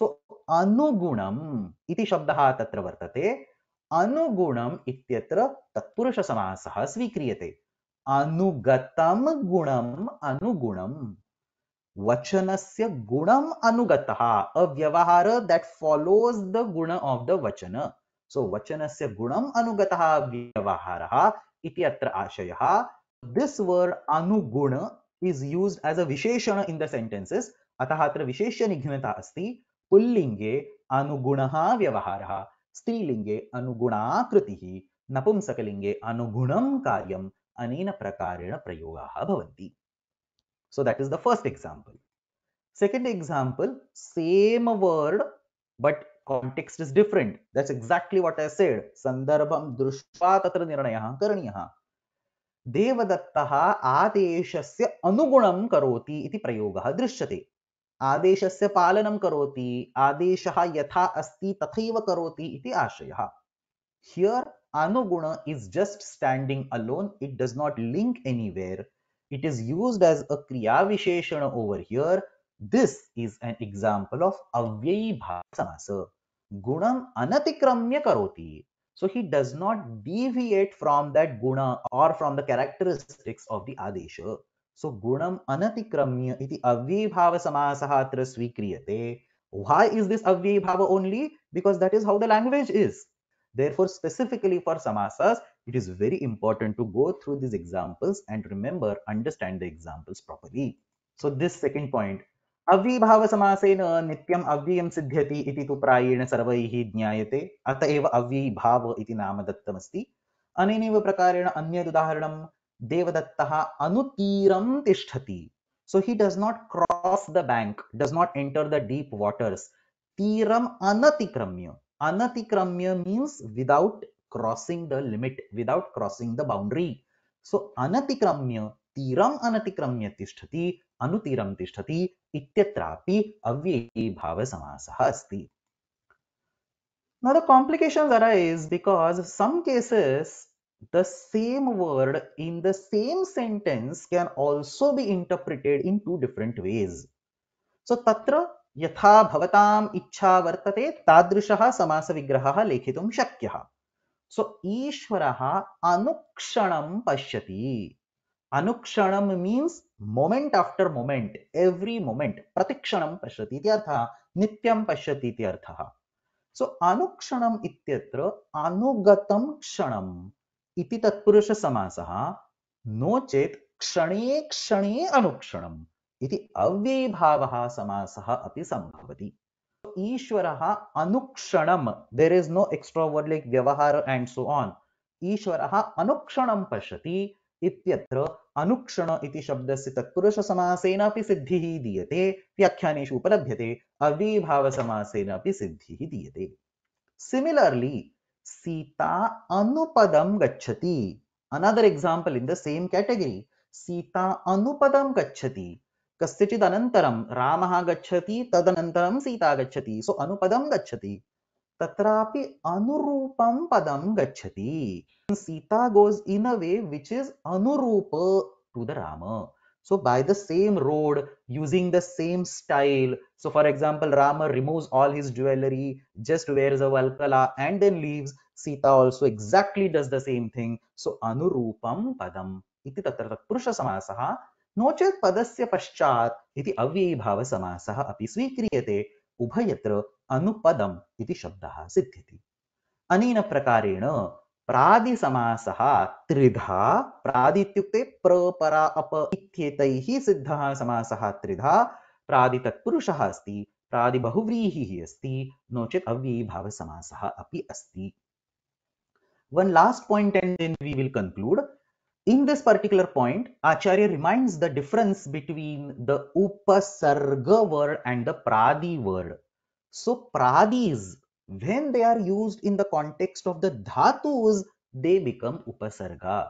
सो अनुगुणम् इति शब्दः तत्र वर्तते अनुगुणम् इत्यत्र तत्पुरुषसमासः स्वीक्रियते अनुगतम गुणम अनुगुणम वचनस्य गुणम अनुगत अव्यवहार दैट फॉलोज द गुण ऑफ द वचन सो वचनस्य गुणम अनुगत व्यवहार इति आशय दिस वर्ड अनुगुण इज यूज्ड एज अ विशेषण इन द सेंटेंसेस अतः अत्र विशेष निघ्नता अस्ति पुल्लिंगे अनुगुण व्यवहार स्त्रीलिंगे अनुगुणाकृति नपुंसकलिंगे अनुगुणम कार्यम अनेन प्रकारेण प्रयोगाः भवन्ति so that is the first example second example same word but context is different that's exactly what I said संदर्भं दृष्ट्वा तत्र निर्णयः करणीयः देवदत्तः आदेशस्य अनुगुणं करोति इति प्रयोगः दृश्यते आदेशस्य पालनं करोति आदेशः यथा अस्ति तथैव करोति इति आशयः Here, anuguna is just standing alone. It does not link anywhere. It is used as a kriya visheshana over here. This is an example of avyayi samasa. Gunam anatikramya karoti. So he does not deviate from that guna or from the characteristics of the adesha. So gunam anatikramya iti avyabhava samasahatra svikriyate. Why is this avyabhava only? Because that is how the language is. Therefore, specifically for samasas, it is very important to go through these examples and remember, understand the examples properly. So this second point, अव्यभाव समासेन नित्यम अव्ययम सिद्ध्यति इति तु प्रायेण सर्वैः ज्ञायते अत एव अव्यभाव इति नाम दत्तमस्ति अनेनैव प्रकारेण अन्यद् उदाहरणं देवदत्तः अनुतीरं तिष्ठति so he does not cross the bank does not enter the deep waters तीरम अनतिक्रम्य Anatikramya means without crossing the limit, without crossing the boundary. So anatikramya, tiram anatikramya tishtati, anutiram tishtati, ityatrapi avyeyi bhava samasaha Now the complications arise because some cases the same word in the same sentence can also be interpreted in two different ways. So tatra यथा भवताम इच्छा वर्तते तादृशः समास समासविग्रहः लेखितुं शक्यः सो ईश्वरः अनुक्षणं पश्यति अनुक्षणं means moment after moment every moment प्रतिक्षणं पश्यति इत्यर्थः नित्यं पश्यति इत्यर्थः सो अनुक्षणम् इत्यत्र अनुगतं क्षणम् इति तत्पुरुषसमासः नो चेत् क्षणे क्षणे अनुक्षणम् इति अव्ययीभावः समासः अपि सम्भवति ईश्वरः अनुक्षणं there is no extra word lack व्यवहार एण्ड् सो आन् ईश्वरः अनुक्षणं पश्यति इत्यत्र अनुक्षण इति शब्दस्य तत्पुरुषसमासेन अपि सिद्धिः दीयते व्याख्यानेषु उपलभ्यते अव्ययीभावसमासेन अपि सिद्धिः दीयते सिमिलर्ली सीता अनुपदं गच्छति another example in the same category Sita अनुपदं गच्छति कस्यचित् अनन्तरं रामः गच्छति तदनन्तरं सीता गच्छति सो अनुपदं गच्छति तत्रापि अनुरूपं पदं गच्छति Sita goes in a way which is अनुरूप to the Ram so by the same road using the same style so for example rama removes all his jewelry just wears a valkala and then leaves sita also exactly does the same thing so anurupam padam iti tatra tatpurusha samasah नोचे चेत् पदस्य पश्चात् इति अव्ययीभावसमासः अपि स्वीक्रियते उभयत्र अनुपदम् इति शब्दः सिद्ध्यति अनेन प्रकारेण प्रादिसमासः त्रिधा प्रादित्युक्ते प्र अप इत्येतैः सिद्धः समासः त्रिधा प्रादितत्पुरुषः अस्ति प्रादिबहुव्रीहिः अस्ति नो चेत् अव्ययीभावसमासः अपि अस्ति In this particular point, Acharya reminds the difference between the upasarga word and the pradi word. So pradis, when they are used in the context of the dhatus, they become upasarga.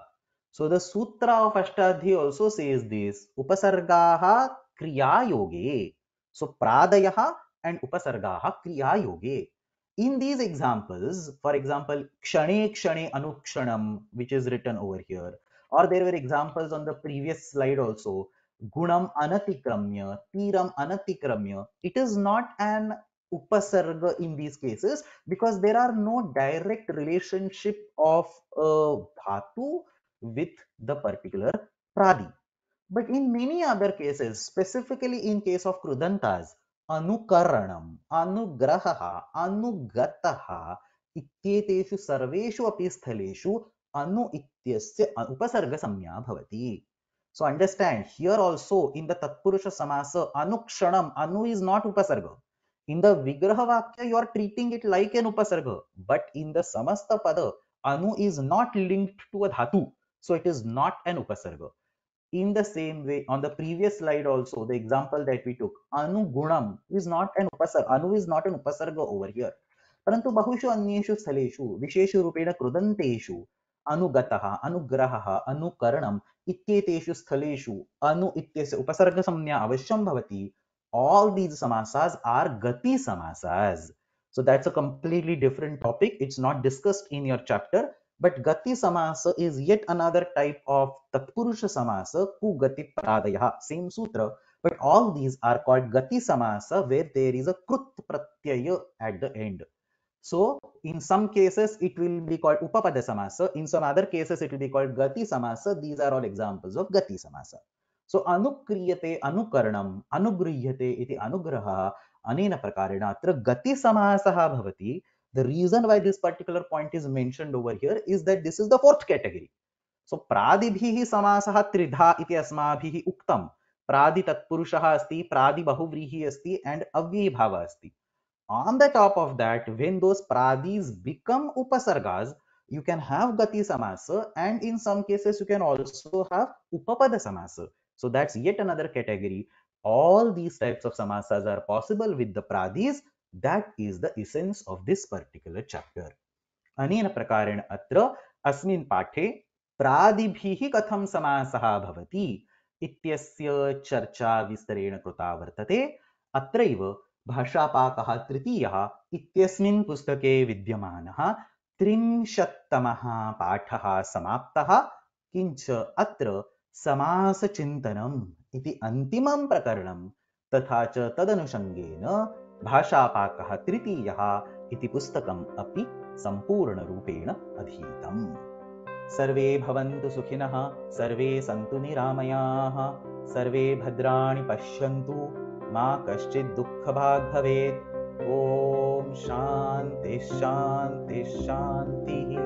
So the sutra of Ashtadhi also says this, upasargaha kriya yogi. So pradayaha and upasargaha kriya yogi. In these examples, for example, kshane kshane anukshanam, which is written over here, or there were examples on the previous slide also gunam anatikramya tiram anatikramya it is not an upasarga in these cases because there are no direct relationship of bhautu uh, dhatu with the particular pradi but in many other cases specifically in case of krudantas अनुकरणम अनुग्रह अनुगतः इत्येतेषु सर्वेषु अपि स्थलेषु अनु उपसर्ग संज्ञाती so understand here also in the तत्पुरुष समास अनुक्षण अनु is not उपसर्ग इन द विग्रह वाक्य you are treating it like an उपसर्ग बट इन द समस्त पद अनु is not linked to a धातु so it is not an उपसर्ग in the same way on the previous slide also the example that we took अनुगुणम is not an उपसर्ग अनु is not an उपसर्ग over here परंतु बहुषु अन्यु स्थलेशु विशेष रूपेण कृदंतेषु अनुगतः अनुग्रहः अनुकरणम् इत्येतेषु स्थलेषु अनु इत्यस्य उपसर्गसंज्ञा अवश्यं भवति all these samasas are gati samasas so that's a completely different topic it's not discussed in your chapter but gati samasa is yet another type of tatpurusha samasa ku gati pradayah same sutra but all these are called gati samasa where there is a krut pratyaya at the end So in some cases, it will be called Upapada Samasa. In some other cases, it will be called Gati Samasa. These are all examples of Gati Samasa. So Anukriyate Anukaranam Anugriyate iti Anugraha Anena Prakarena Atra Gati Samasaha Bhavati. The reason why this particular point is mentioned over here is that this is the fourth category. So Pradibhihi Samasaha Tridha iti Asmabhihi Uktam. Pradi Tatpurushaha Asti, Pradi Bahuvrihi Asti and Avyi Asti. on the top of that when those pradis become upasargas you can have gati samasa and in some cases you can also have upapada samasa so that's yet another category all these types of samasas are possible with the pradis that is the essence of this particular chapter अनेन prakaren atra asmin pathe प्रादिभिः कथं समासः भवति इत्यस्य चर्चा विस्तरेण कृता वर्तते अत्रैव भाषापाकः तृतीयः इत्यस्मिन् पुस्तके विद्यमानः त्रिंशत्तमः पाठः समाप्तः किञ्च अत्र समासचिन्तनम् इति अन्तिमं प्रकरणं तथा च तदनुषङ्गेन भाषापाकः तृतीयः इति पुस्तकम् अपि सम्पूर्णरूपेण अधीतम् सर्वे भवन्तु सुखिनः सर्वे सन्तु निरामयाः सर्वे भद्राणि पश्यन्तु मा कश्चित् दुःखभाग् भवेत् ॐ शान्तिः शान्तिः शान्तिः